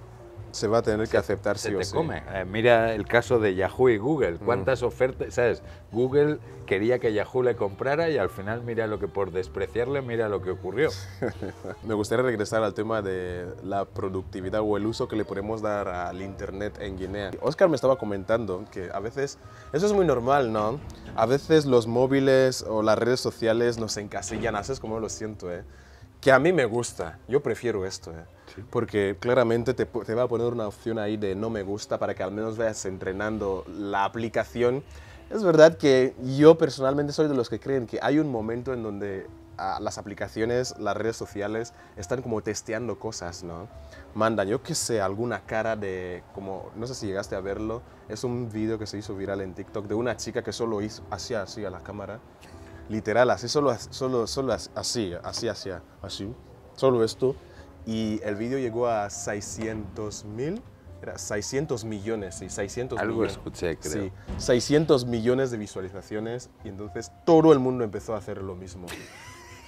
se va a tener que aceptar se te come. Eh, mira el caso de Yahoo y Google. Mm. ¿Cuántas ofertas? ¿Sabes? Google quería que Yahoo le comprara y al final mira lo que por despreciarle, mira lo que ocurrió. Me gustaría regresar al tema de la productividad o el uso que le podemos dar al Internet en Guinea. Oscar me estaba comentando que a veces, eso es muy normal, ¿no? A veces los móviles o las redes sociales nos encasillan, es como lo siento, ¿eh? Que a mí me gusta, yo prefiero esto, ¿eh? Porque claramente te, te, va a poner una opción ahí de no me gusta para que al menos vayas entrenando la aplicación. Es verdad que yo personalmente soy de los que creen que hay un momento en donde ah, las aplicaciones, las redes sociales están como testeando cosas, ¿no? Manda, yo que sé, alguna cara de, como, no sé si llegaste a verlo, es un video que se hizo viral en TikTok de una chica que solo hizo, así a la cámara literal, así, solo, solo, solo así, así, así, así, solo esto y el vídeo llegó a 600 mil. Era 600 millones, sí, 600 Algo escuché, creo. Sí, 600 millones de visualizaciones y entonces todo el mundo empezó a hacer lo mismo.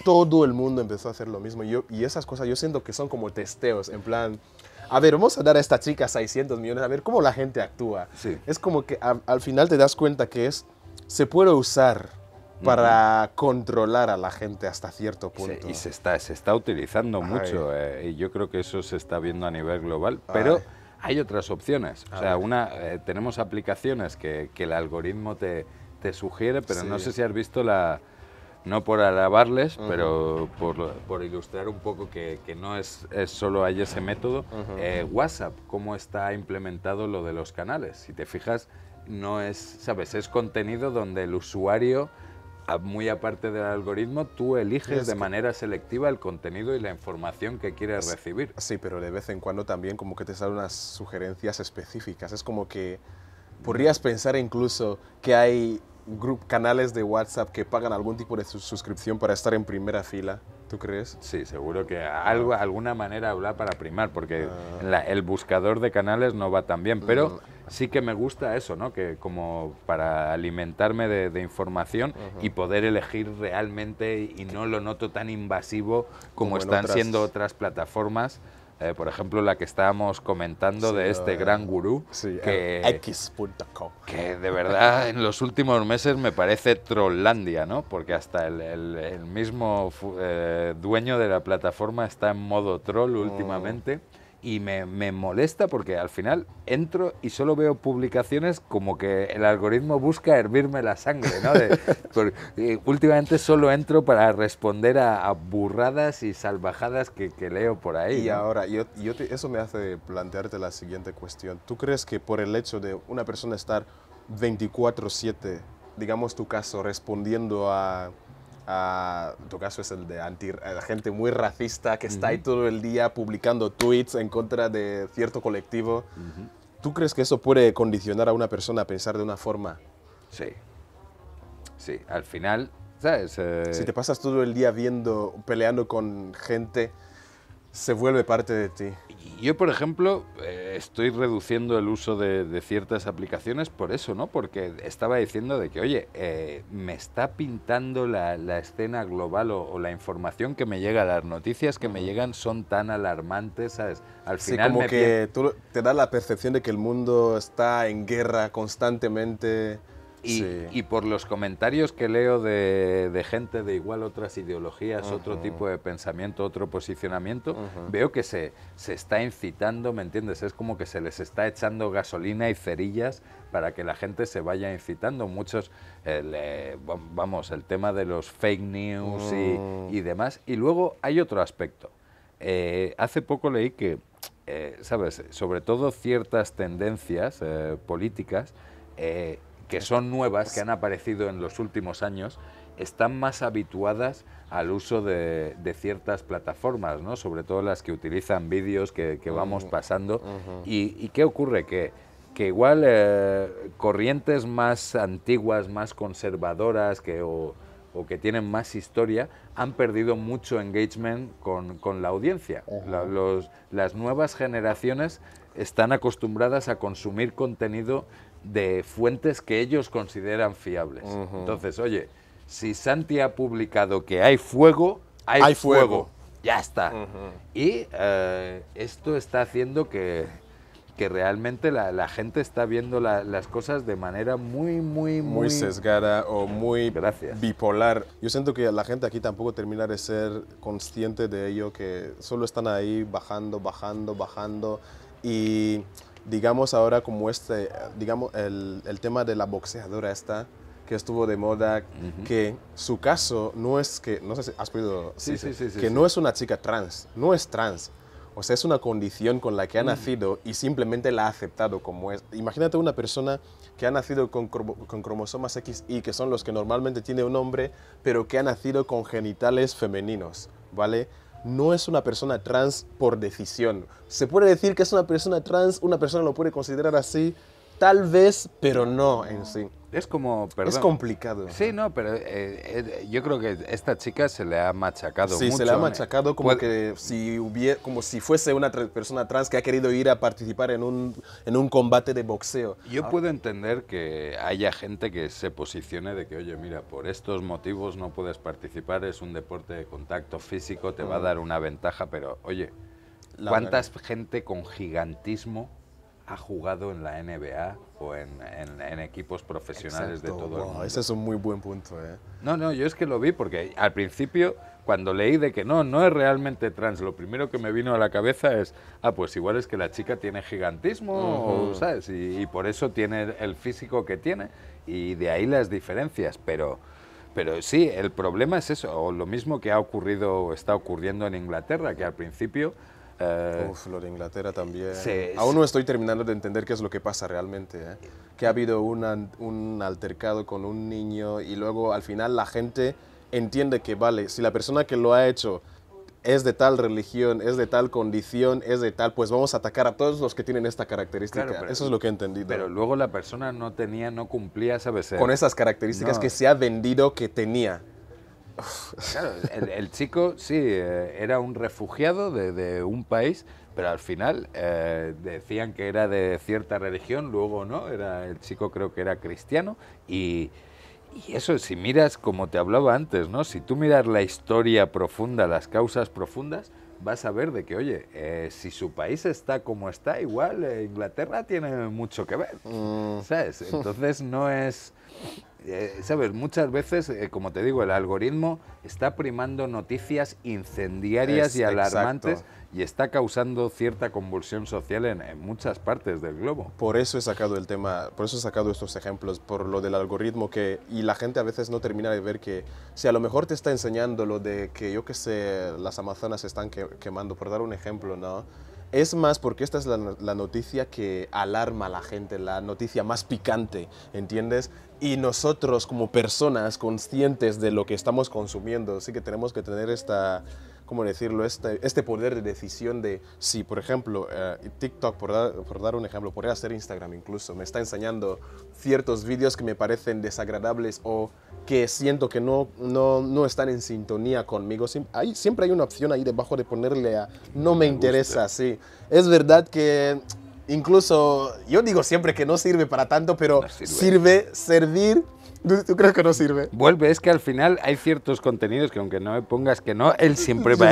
todo el mundo empezó a hacer lo mismo. Yo, y esas cosas yo siento que son como testeos, en plan, a ver, vamos a dar a esta chica 600 millones, a ver cómo la gente actúa. Sí. Es como que al final te das cuenta que es, se puede usar para controlar a la gente hasta cierto punto. y se está, se está utilizando mucho eh, y yo creo que eso se está viendo a nivel global, pero hay otras opciones. o sea, una, eh, tenemos aplicaciones que, el algoritmo te, te sugiere, pero no sé si has visto la... No por alabarles, pero por, ilustrar un poco que, no es, solo hay ese método. Eh, WhatsApp, cómo está implementado lo de los canales. Si te fijas, no es, ¿sabes? Es contenido donde el usuario muy aparte del algoritmo, tú eliges de manera selectiva el contenido y la información que quieres recibir. Sí, pero de vez en cuando también como que te salen unas sugerencias específicas. Es como que podrías pensar incluso que hay canales de WhatsApp que pagan algún tipo de suscripción para estar en primera fila. ¿Tú crees? Sí, seguro que algo, alguna manera habla para primar, porque ah. el buscador de canales no va tan bien, pero... Mm sí que me gusta eso, ¿no? Que como para alimentarme de, información y poder elegir realmente y no lo noto tan invasivo como, están siendo otras plataformas. Eh, por ejemplo, la que estábamos comentando de este gran gurú, que, que de verdad en los últimos meses me parece Trollandia, ¿no? Porque hasta el, mismo eh, dueño de la plataforma está en modo troll mm. últimamente y me, molesta porque al final entro y solo veo publicaciones como que el algoritmo busca hervirme la sangre, ¿no? últimamente solo entro para responder a, burradas y salvajadas que, leo por ahí. Y ahora, yo, eso me hace plantearte la siguiente cuestión. ¿Tú crees que por el hecho de una persona estar 24/7, digamos tu caso, respondiendo a Ah, en tu caso es el de anti, eh, la gente muy racista que está ahí todo el día publicando tweets en contra de cierto colectivo. ¿Tú crees que eso puede condicionar a una persona a pensar de una forma? Sí. Sí, al final, ¿sabes? Si eh, te pasas todo el día viendo, peleando con gente se vuelve parte de ti. Yo, por ejemplo, eh, estoy reduciendo el uso de, ciertas aplicaciones por eso, ¿no? Porque estaba diciendo de que, oye, eh, me está pintando la, escena global o, la información que me llega, las noticias que me llegan son tan alarmantes, ¿sabes? Al final. como que te da la percepción de que el mundo está en guerra constantemente. Y, por los comentarios que leo de, gente de igual otras ideologías, otro tipo de pensamiento, otro posicionamiento, veo que se, se está incitando, ¿me entiendes? Es como que se les está echando gasolina y cerillas para que la gente se vaya incitando. Muchos, eh, vamos, el tema de los fake news y, mm. demás. Y luego hay otro aspecto. Eh, hace poco leí que, eh, ¿sabes? Sobre todo ciertas tendencias políticas que son nuevas, que han aparecido en los últimos años, están más habituadas al uso de, ciertas plataformas, ¿no? sobre todo las que utilizan vídeos que, vamos pasando. ¿Y, qué ocurre? Que, que igual eh, corrientes más antiguas, más conservadoras o, que tienen más historia han perdido mucho engagement con, la audiencia. las nuevas generaciones están acostumbradas a consumir contenido de fuentes que ellos consideran fiables. Entonces, oye, si Santi ha publicado que hay fuego, hay, fuego. Ya está. Y eh, esto está haciendo que, que realmente la, gente está viendo las cosas de manera muy, muy, muy... Muy sesgada o muy bipolar. Yo siento que la gente aquí tampoco termina de ser consciente de ello, que solo están ahí bajando, bajando, bajando y digamos ahora como este, digamos el, el tema de la boxeadora esta que estuvo de moda, que su caso no es que, no sé si has podido, que no es una chica trans, no es trans. O sea, es una condición con la que ha mm. nacido y simplemente la ha aceptado como es. Imagínate una persona que ha nacido con, con cromosomas y que son los que normalmente tiene un hombre, pero que ha nacido con genitales femeninos, ¿vale? no es una persona trans por decisión. Se puede decir que es una persona trans, una persona lo puede considerar así, tal vez, pero no en sí. Es como, perdón. Es complicado. Sí, no, pero eh, eh, yo creo que esta chica se le ha machacado sí, mucho. Sí, se le ha machacado como, que si hubiera, como si fuese una persona trans que ha querido ir a participar en un, en un combate de boxeo. Yo ah. puedo entender que haya gente que se posicione de que, oye, mira, por estos motivos no puedes participar, es un deporte de contacto físico, te va a mm. dar una ventaja, pero, oye, La ¿cuánta gente con gigantismo ha jugado en la NBA o en, equipos profesionales de todo el mundo. Ese es un muy buen punto. ¿eh? No, no, yo es que lo vi porque al principio, cuando leí de que no, no es realmente trans, lo primero que me vino a la cabeza es, ah, pues igual es que la chica tiene gigantismo, ¿sabes? Y, por eso tiene el físico que tiene y de ahí las diferencias, pero... Pero sí, el problema es eso, o lo mismo que ha ocurrido o está ocurriendo en Inglaterra, que al principio eh, Uff, lo de Inglaterra también. Aún no estoy terminando de entender qué es lo que pasa realmente. ¿eh? Que ha habido un altercado con un niño y luego al final la gente entiende que vale, si la persona que lo ha hecho es de tal religión, es de tal condición, es de tal, pues vamos a atacar a todos los que tienen esta característica. Eso es lo que he entendido. Pero luego la persona no tenía, no cumplía esa veces. Con esas características que se ha vendido que tenía. Claro, el, chico sí, eh, era un refugiado de, un país, pero al final eh, decían que era de cierta religión, luego no, era el chico creo que era cristiano y, eso, si miras, como te hablaba antes, ¿no? si tú miras la historia profunda, las causas profundas, vas a ver de que, oye, eh, si su país está como está, igual Inglaterra tiene mucho que ver, mm. ¿sabes? Entonces no es eh, sabes, muchas veces, eh, como te digo, el algoritmo está primando noticias incendiarias y alarmantes y está causando cierta convulsión social en, muchas partes del globo. Por eso he sacado el tema, por eso he sacado estos ejemplos, por lo del algoritmo que y la gente a veces no termina de ver que si a lo mejor te está enseñando lo de que yo que sé, las amazonas están quemando, por dar un ejemplo, ¿no? Es más porque esta es la, noticia que alarma a la gente, la noticia más picante, ¿entiendes? Y nosotros como personas conscientes de lo que estamos consumiendo, sí que tenemos que tener esta, ¿cómo decirlo?, este, este poder de decisión de si, por ejemplo, eh, TikTok, por dar, por dar, un ejemplo, podría ser Instagram incluso, me está enseñando ciertos vídeos que me parecen desagradables o que siento que no, no, no están en sintonía conmigo. siempre hay una opción ahí debajo de ponerle a no me, interesa, sí. Es verdad que Incluso, yo digo siempre que no sirve para tanto, pero sirve. servir. ¿Tú, crees que no sirve? Vuelve, es que al final hay ciertos contenidos que aunque no me pongas que no, él siempre va,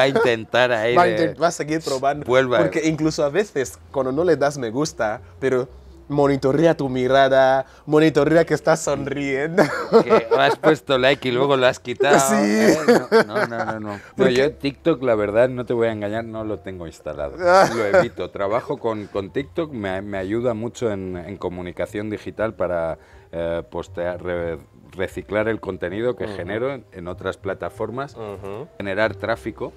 a intentar ahí. Va, de, va a seguir probando. Vuelva. Porque incluso a veces, cuando no le das me gusta, pero monitorea tu mirada, monitorea que estás sonriendo. Que has puesto like y luego lo has quitado. Sí. no, no, no, no. yo TikTok, la verdad, no te voy a engañar, no lo tengo instalado. Lo evito. Trabajo con, con TikTok, me, ayuda mucho en, comunicación digital para eh, postear, reciclar el contenido que genero en, otras plataformas, generar tráfico,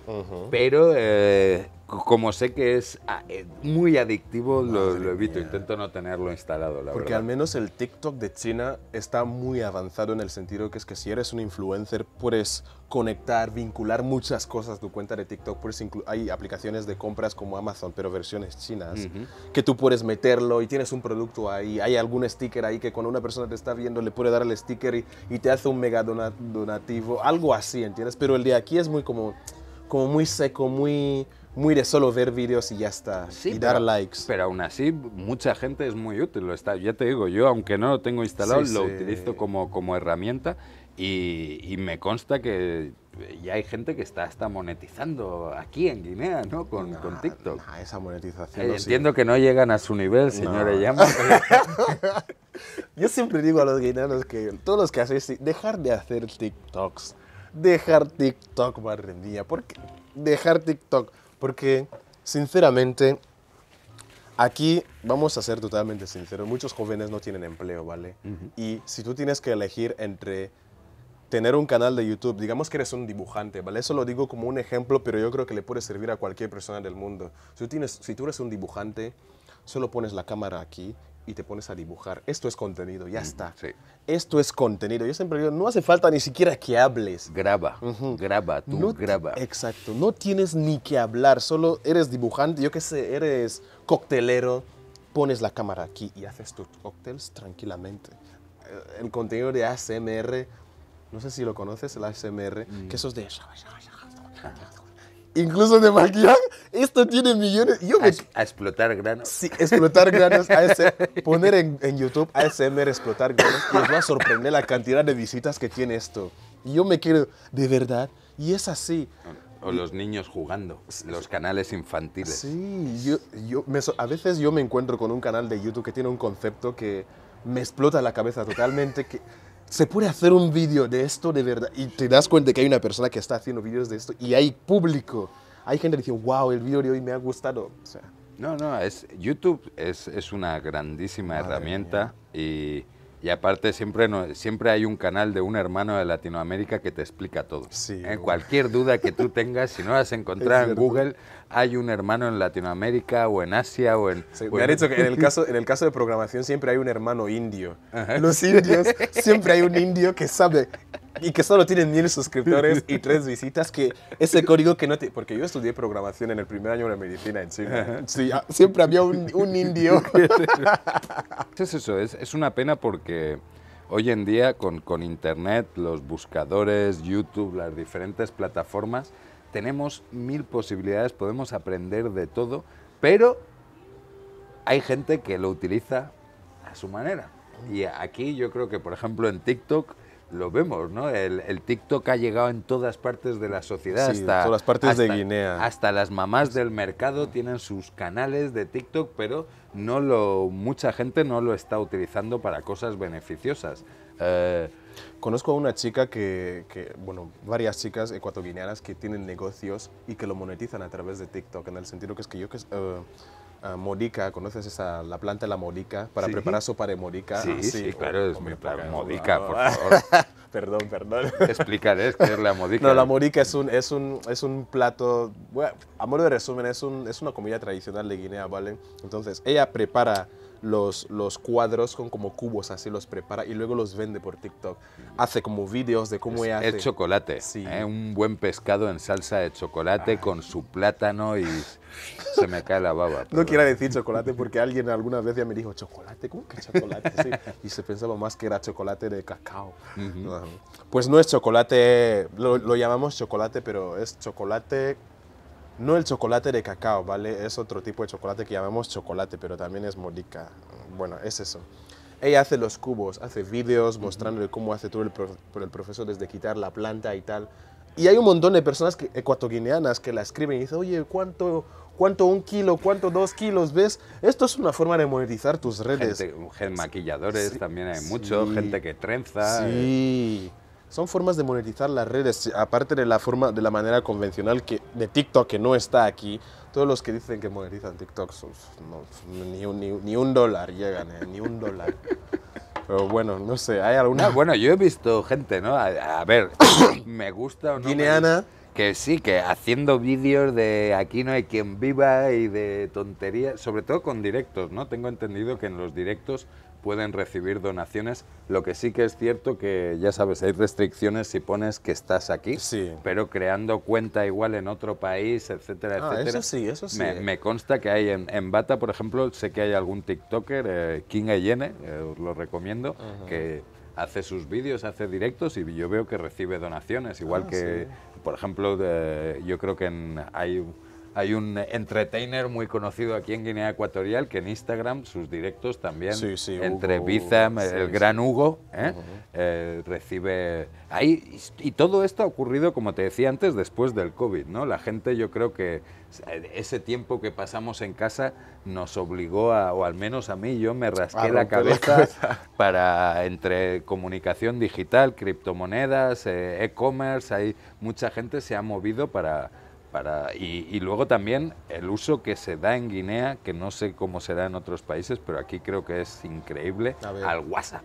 pero... Eh, como sé que es ah, eh, muy adictivo, lo, evito, intento no tenerlo instalado, la verdad. Porque al menos el TikTok de China está muy avanzado en el sentido que es que si eres un influencer puedes conectar, vincular muchas cosas a tu cuenta de TikTok. Puedes hay aplicaciones de compras como Amazon, pero versiones chinas, que tú puedes meterlo y tienes un producto ahí. Hay algún sticker ahí que cuando una persona te está viendo le puede dar el sticker y, te hace un mega donativo, algo así, ¿entiendes? Pero el de aquí es muy como, como muy seco, muy muy de solo ver vídeos y ya está, y dar likes. Pero aún así, mucha gente es muy útil, lo está, ya te digo, yo aunque no lo tengo instalado, lo utilizo como, como herramienta y, me consta que eh, ya hay gente que está hasta monetizando aquí en Guinea, ¿no? Con, TikTok. Ah, esa monetización. Eh, entiendo que no llegan a su nivel, señores, llama Yo siempre digo a los guineanos que todos los que hacéis, dejar de hacer TikToks. Dejar TikTok, madre mía. ¿Por qué? Dejar TikTok. Porque, sinceramente, aquí vamos a ser totalmente sinceros, muchos jóvenes no tienen empleo, ¿vale? Y si tú tienes que elegir entre tener un canal de YouTube, digamos que eres un dibujante, ¿vale? Eso lo digo como un ejemplo, pero yo creo que le puede servir a cualquier persona del mundo. si tú eres un dibujante, solo pones la cámara aquí y te pones a dibujar. Esto es contenido, ya está. Esto es contenido. Yo siempre digo, no hace falta ni siquiera que hables. Graba, graba, tú no graba. Exacto, no tienes ni que hablar, solo eres dibujante, yo qué sé, eres coctelero, pones la cámara aquí y haces tus cócteles tranquilamente. Eh, el contenido de ASMR, no sé si lo conoces, el ASMR, mm. que eso es de incluso de maquillaje. Esto tiene millones. Yo a, explotar granos. Sí, explotar granos. poner en, YouTube ASMR explotar granos y os va a sorprender la cantidad de visitas que tiene esto. Y yo me quiero, de verdad, y es así. O los niños jugando, los canales infantiles. Sí, yo, a veces yo me encuentro con un canal de YouTube que tiene un concepto que me explota la cabeza totalmente, que se puede hacer un vídeo de esto de verdad. Y te das cuenta que hay una persona que está haciendo vídeos de esto y hay público. Hay gente que dice, wow, el vídeo de hoy me ha gustado. O sea, no, no, es, YouTube es, es una grandísima herramienta y, y, aparte siempre, no, siempre hay un canal de un hermano de Latinoamérica que te explica todo. en eh, Cualquier duda que tú tengas, si no has encontrado en Google, hay un hermano en Latinoamérica o en Asia o en... me han dicho que en el, caso, en el caso de programación siempre hay un hermano indio. Los indios, siempre hay un indio que sabe y que solo tiene mil suscriptores y tres visitas, que ese código que no te... Porque yo estudié programación en el primer año de medicina en China. Sí, ah, siempre había un, un indio. es eso, es, es, una pena porque hoy en día con, con Internet, los buscadores, YouTube, las diferentes plataformas, tenemos mil posibilidades, podemos aprender de todo, pero hay gente que lo utiliza a su manera. Y aquí yo creo que, por ejemplo, en TikTok lo vemos, ¿no? El, TikTok ha llegado en todas partes de la sociedad. hasta, en partes de Guinea. Hasta las mamás del mercado tienen sus canales de TikTok, pero no lo, mucha gente no lo está utilizando para cosas beneficiosas. Eh, Conozco a una chica que, que, bueno, varias chicas ecuatoguineanas que tienen negocios y que lo monetizan a través de TikTok, en el sentido que es que yo que... Eh, morica, ¿conoces esa, la planta de la morica? Para preparar sopa de morica. Ah, sí, sí, claro, es oh, muy Morica, por favor. perdón, perdón. Explicaré que es la morica. No, la morica es un, es un, es un plato, bueno, a modo de resumen, es, un, es una comida tradicional de Guinea, ¿vale? Entonces, ella prepara los, cuadros con como cubos, así los prepara y luego los vende por TikTok. Hace como vídeos de cómo es, El chocolate, sí. es ¿eh? un buen pescado en salsa de chocolate ah. con su plátano y se me cae la baba. No quiero decir chocolate porque alguien alguna vez ya me dijo, chocolate, ¿cómo que chocolate? Y se pensaba más que era chocolate de cacao. Pues no es chocolate, lo llamamos chocolate, pero es chocolate no el chocolate de cacao, ¿vale? Es otro tipo de chocolate que llamamos chocolate, pero también es molica. Bueno, es eso. Ella hace los cubos, hace vídeos mostrándole cómo hace todo el, el proceso desde quitar la planta y tal. Y hay un montón de personas que, ecuatoguineanas que la escriben y dicen, oye, ¿cuánto, ¿cuánto un kilo? ¿Cuánto dos kilos? ¿Ves? Esto es una forma de monetizar tus redes. Gente, maquilladores también hay mucho, gente que trenza. Sí son formas de monetizar las redes, aparte de la forma, de la manera convencional que, de TikTok que no está aquí. Todos los que dicen que monetizan TikTok, no, ni, un, ni, dólar llegan, eh, ni un dólar. Pero bueno, no sé, hay alguna. bueno, yo he visto gente, ¿no? A, ver, me gusta o no. Que sí, que haciendo vídeos de aquí no hay quien viva y de tonterías, sobre todo con directos, ¿no? Tengo entendido que en los directos pueden recibir donaciones. Lo que sí que es cierto que, ya sabes, hay restricciones si pones que estás aquí, pero creando cuenta igual en otro país, etcétera, ah, etcétera. Eso sí, eso sí. Me, eh. consta que hay en, Bata, por ejemplo, sé que hay algún TikToker, eh, King Ayene, eh, os lo recomiendo, que hace sus vídeos, hace directos y yo veo que recibe donaciones, igual ah, que, por ejemplo, yo creo que en, hay hay un entertainer muy conocido aquí en Guinea Ecuatorial que en Instagram sus directos también sí, sí, entre el gran Hugo, ¿eh? Eh, recibe ahí y todo esto ha ocurrido como te decía antes después del covid, ¿no? La gente yo creo que ese tiempo que pasamos en casa nos obligó a, o al menos a mí yo me rasqué la cabeza, para entre comunicación digital, criptomonedas, eh, e-commerce, hay mucha gente se ha movido para y, y, luego también el uso que se da en Guinea, que no sé cómo será en otros países, pero aquí creo que es increíble, al WhatsApp.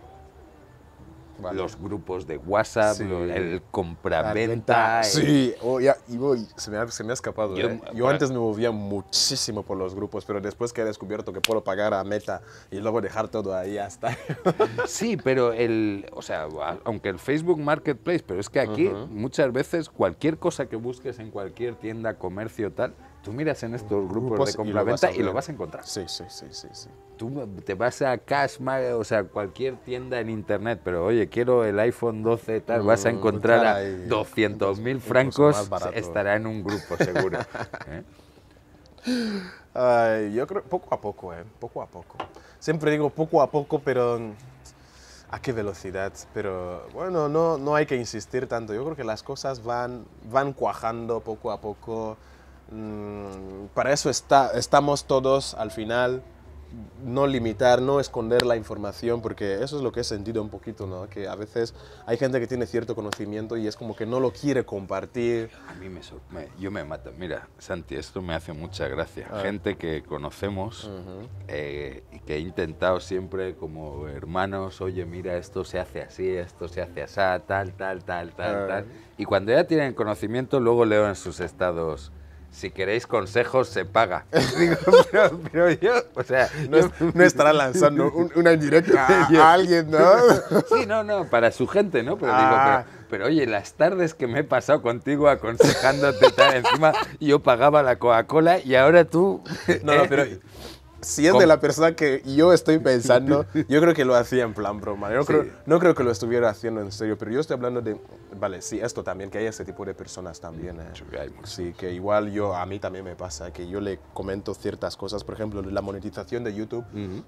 Los grupos de WhatsApp, el compra-venta... Sí, oh, se, me ha, escapado. Yo, eh. antes me movía muchísimo por los grupos, pero después que he descubierto que puedo pagar a meta y luego dejar todo ahí hasta. sí, pero el, o sea, aunque el Facebook Marketplace, pero es que aquí muchas veces cualquier cosa que busques en cualquier tienda, comercio, tal, Tú miras en estos grupos, de compraventa y, y, lo vas a encontrar. Sí, sí, sí, sí, Tú te vas a Cashmag, o sea, cualquier tienda en internet, pero oye, quiero el iPhone 12 tal, vas a mm, encontrar a 200 mil francos, estará en un grupo seguro. ¿eh? yo creo poco a poco, eh, poco a poco. Siempre digo poco a poco, pero a qué velocidad. Pero bueno, no, no hay que insistir tanto. Yo creo que las cosas van, van cuajando poco a poco. Mm, para eso está, estamos todos al final, no limitar, no esconder la información, porque eso es lo que he sentido un poquito, ¿no? Que a veces hay gente que tiene cierto conocimiento y es como que no lo quiere compartir. A mí me, yo me mata. Mira, Santi, esto me hace mucha gracia. Ah. Gente que conocemos y eh, que he intentado siempre como hermanos, oye, mira, esto se hace así, esto se hace así, tal, tal, tal, tal, ah. tal. Y cuando ya tienen conocimiento, luego leo en sus estados si queréis consejos, se paga. Digo, pero, yo, o sea... No, estará lanzando una indirecta ah. a, alguien, ¿no? Sí, no, no, para su gente, ¿no? Pero digo, ah. pero, oye, las tardes que me he pasado contigo aconsejándote tal, encima yo pagaba la Coca-Cola y ahora tú... No, no, pero eh, si es de la persona que yo estoy pensando, yo creo que lo hacía en plan broma. creo, no creo que lo estuviera haciendo en serio, pero yo estoy hablando de, vale, sí, esto también, que hay ese tipo de personas también. Eh. Sí, que igual yo, a mí también me pasa, que yo le comento ciertas cosas, por ejemplo, la monetización de YouTube.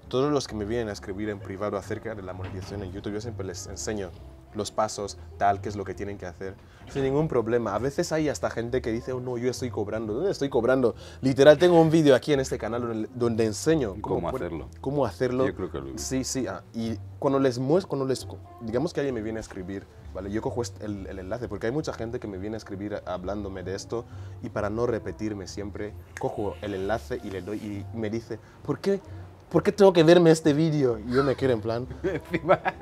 Todos los que me vienen a escribir en privado acerca de la monetización en YouTube, yo siempre les enseño los pasos, tal, que es lo que tienen que hacer. Sin ningún problema. A veces hay hasta gente que dice, oh no, yo estoy cobrando. ¿Dónde estoy cobrando? Literal, tengo un vídeo aquí en este canal donde, enseño cómo, hacerlo. Cómo hacerlo. creo que Sí, sí. Ah, y cuando les muestro, cuando les. Digamos que alguien me viene a escribir, ¿vale? Yo cojo este, el, el enlace porque hay mucha gente que me viene a escribir hablándome de esto y para no repetirme siempre, cojo el enlace y le doy y me dice, ¿por qué? ¿por qué tengo que verme este vídeo? Y yo me quedo en plan.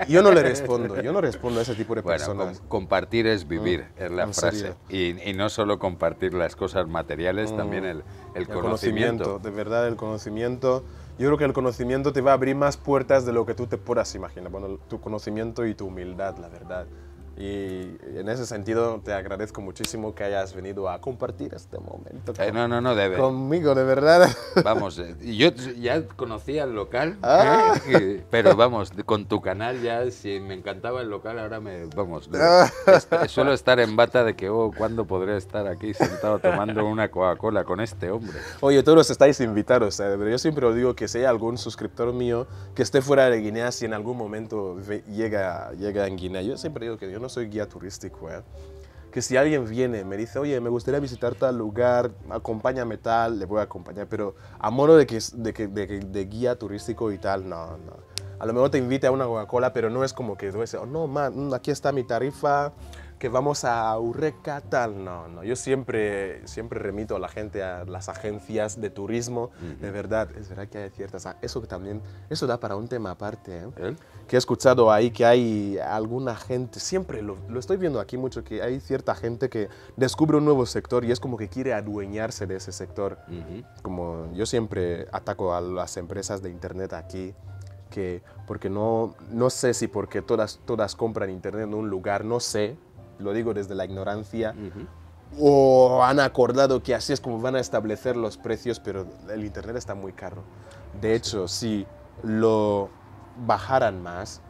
yo no le respondo, yo no respondo a ese tipo de personas. compartir es vivir, mm, es la frase. Y, no solo compartir las cosas materiales, mm, también el, conocimiento. De verdad, el conocimiento. Yo creo que el conocimiento te va a abrir más puertas de lo que tú te puedas imaginar. Bueno, tu conocimiento y tu humildad, la verdad. Y en ese sentido te agradezco muchísimo que hayas venido a compartir este momento. Eh, no, no, no, Conmigo, de verdad. Vamos, eh, yo ya conocía el local, ah. ¿eh? pero vamos, con tu canal ya, si me encantaba el local, ahora me, vamos, ah. suelo estar en bata de que, oh, ¿cuándo podré estar aquí sentado tomando una Coca-Cola con este hombre? Oye, todos estáis invitados, pero yo siempre os digo que si hay algún suscriptor mío que esté fuera de Guinea, si en algún momento llega, llega en Guinea, yo siempre digo que yo no soy guía turístico, ¿eh? que si alguien viene, me dice, oye, me gustaría visitar tal lugar, acompáñame tal, le voy a acompañar, pero a modo de que de, que, de, guía turístico y tal, no, no. A lo mejor te invita a una Coca-Cola, pero no es como que, no, oh, no, man, aquí está mi tarifa, que vamos a Urreca, tal, no, no. Yo siempre, siempre remito a la gente, a las agencias de turismo, de verdad, es verdad que hay ciertas, ah, eso que también, eso da para un tema aparte, ¿eh? ¿Eh? que he escuchado ahí que hay alguna gente, siempre lo, lo, estoy viendo aquí mucho, que hay cierta gente que descubre un nuevo sector y es como que quiere adueñarse de ese sector. Como yo siempre ataco a las empresas de Internet aquí, que porque no, no sé si porque todas, todas compran Internet en un lugar, no sé, lo digo desde la ignorancia, o han acordado que así es como van a establecer los precios, pero el Internet está muy caro. De hecho, si lo bajaran más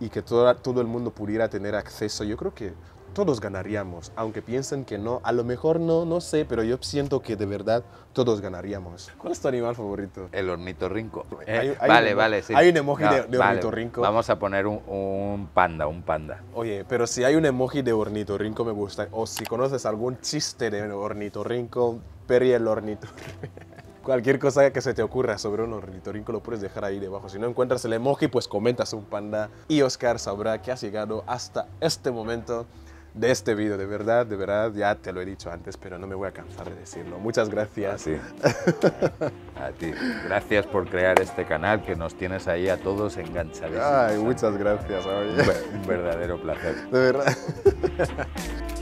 y que todo, todo el mundo pudiera tener acceso, yo creo que todos ganaríamos, aunque piensen que no, a lo mejor no, no sé, pero yo siento que de verdad todos ganaríamos. ¿Cuál es tu animal favorito? El ornitorrinco. rinco eh, vale, vale, sí. Hay un emoji de, hornito vale. Vamos a poner un, panda, un panda. Oye, pero si hay un emoji de ornitorrinco me gusta, o si conoces algún chiste de ornitorrinco, Perry el ornitorrinco. Cualquier cosa que se te ocurra sobre un ornitorrinco lo puedes dejar ahí debajo. Si no encuentras el emoji, pues comentas un panda y Oscar sabrá que has llegado hasta este momento de este vídeo, de verdad, de verdad, ya te lo he dicho antes, pero no me voy a cansar de decirlo. Muchas gracias. A ti. Gracias por crear este canal que nos tienes ahí a todos enganchados. Ay, muchas gracias. Un verdadero placer. De verdad.